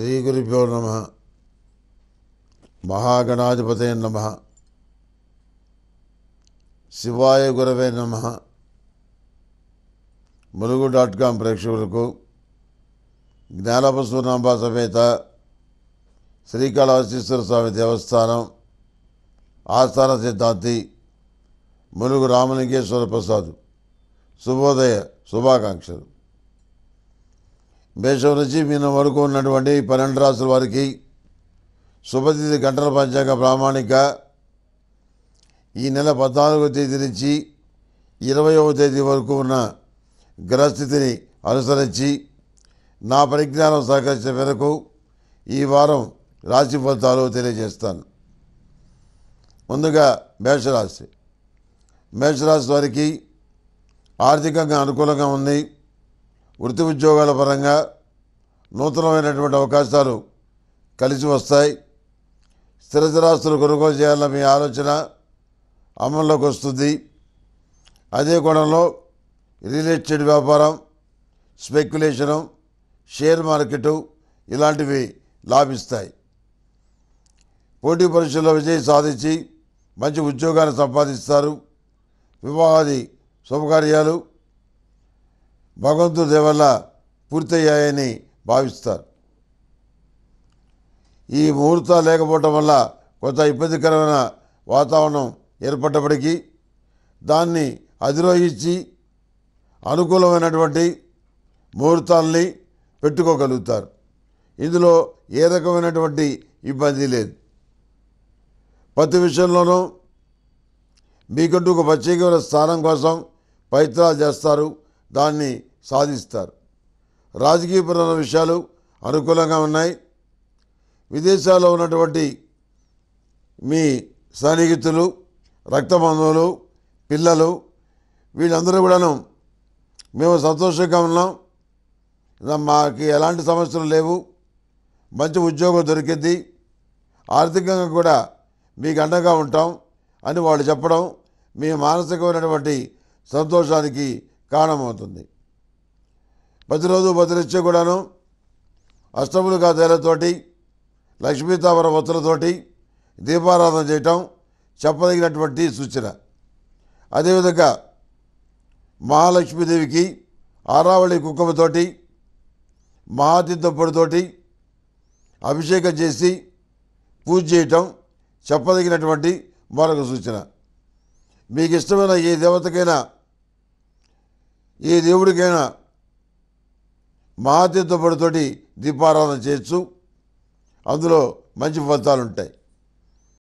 శ్రీ గురుభ్యో నమ మహాగణాధిపతే నమ శివాయ గురవే నమ ములుగు డాట్ కామ్ ప్రేక్షకులకు జ్ఞానపశునాంబ సమేత శ్రీకాళహస్తీశ్వర స్వామి దేవస్థానం ఆస్థాన సిద్ధాంతి ములుగు రామలింగేశ్వర ప్రసాద్ శుభోదయ శుభాకాంక్షలు మేషం నుంచి మీన వరకు ఉన్నటువంటి పన్నెండు రాసుల వారికి శుభతిథి గంటల పంచాంగ ప్రామాణిక ఈ నెల పద్నాలుగో తేదీ నుంచి ఇరవయవ తేదీ వరకు ఉన్న గ్రహస్థితిని అనుసరించి నా పరిజ్ఞానం సహకరించిన మేరకు ఈ వారం రాశి ఫలితాలు తెలియజేస్తాను ముందుగా మేషరాశి మేషరాశి వారికి ఆర్థికంగా అనుకూలంగా ఉంది వృత్తి ఉద్యోగాల పరంగా నూతనమైనటువంటి అవకాశాలు కలిసి వస్తాయి స్థిరచరాస్తులు కొనుగోలు చేయాలన్న మీ ఆలోచన అమల్లోకి వస్తుంది అదే కోణంలో రియల్ ఎస్టేట్ వ్యాపారం స్పెక్యులేషను షేర్ మార్కెటు ఇలాంటివి లాభిస్తాయి పోటీ పరీక్షల్లో విజయం సాధించి మంచి ఉద్యోగాన్ని సంపాదిస్తారు వివాహాది శుభకార్యాలు భగవంతుడి వల్ల పూర్తయ్యాయని భావిస్తారు ఈ ముహూర్తాలు లేకపోవటం వల్ల కొంత ఇబ్బందికరమైన వాతావరణం ఏర్పడ్డప్పటికీ దాన్ని అధిరోహించి అనుకూలమైనటువంటి ముహూర్తాల్ని పెట్టుకోగలుగుతారు ఇందులో ఏ రకమైనటువంటి ఇబ్బంది లేదు ప్రతి విషయంలోనూ మీకంటూ ఒక ప్రత్యేకమైన స్థానం కోసం ప్రయత్నాలు చేస్తారు దాన్ని సాధిస్తారు రాజకీయపరమైన విషయాలు అనుకూలంగా ఉన్నాయి విదేశాల్లో ఉన్నటువంటి మీ స్నేహితులు రక్తబంధువులు పిల్లలు వీళ్ళందరూ కూడాను మేము సంతోషంగా ఉన్నాం మాకు ఎలాంటి సమస్యలు లేవు మంచి ఉద్యోగం దొరికింది ఆర్థికంగా కూడా మీకు అండగా ఉంటాం అని వాళ్ళు చెప్పడం మీ మానసికమైనటువంటి సంతోషానికి కారణమవుతుంది ప్రతిరోజు బతిరిచ్చే కూడాను అష్టములు కాదేలతోటి లక్ష్మీతామర వత్తులతోటి దీపారాధన చేయటం చెప్పదగినటువంటి సూచన అదేవిధంగా మహాలక్ష్మీదేవికి ఆరావళి కుంకుమతోటి మహాతీర్థపొడితోటి అభిషేకం చేసి పూజ చేయటం చెప్పదగినటువంటి మరొక సూచన మీకు ఇష్టమైన ఏ దేవతకైనా ఏ దేవుడికైనా మహాతీర్థపడితోటి దీపారాధన చేయొచ్చు అందులో మంచి ఫలితాలు ఉంటాయి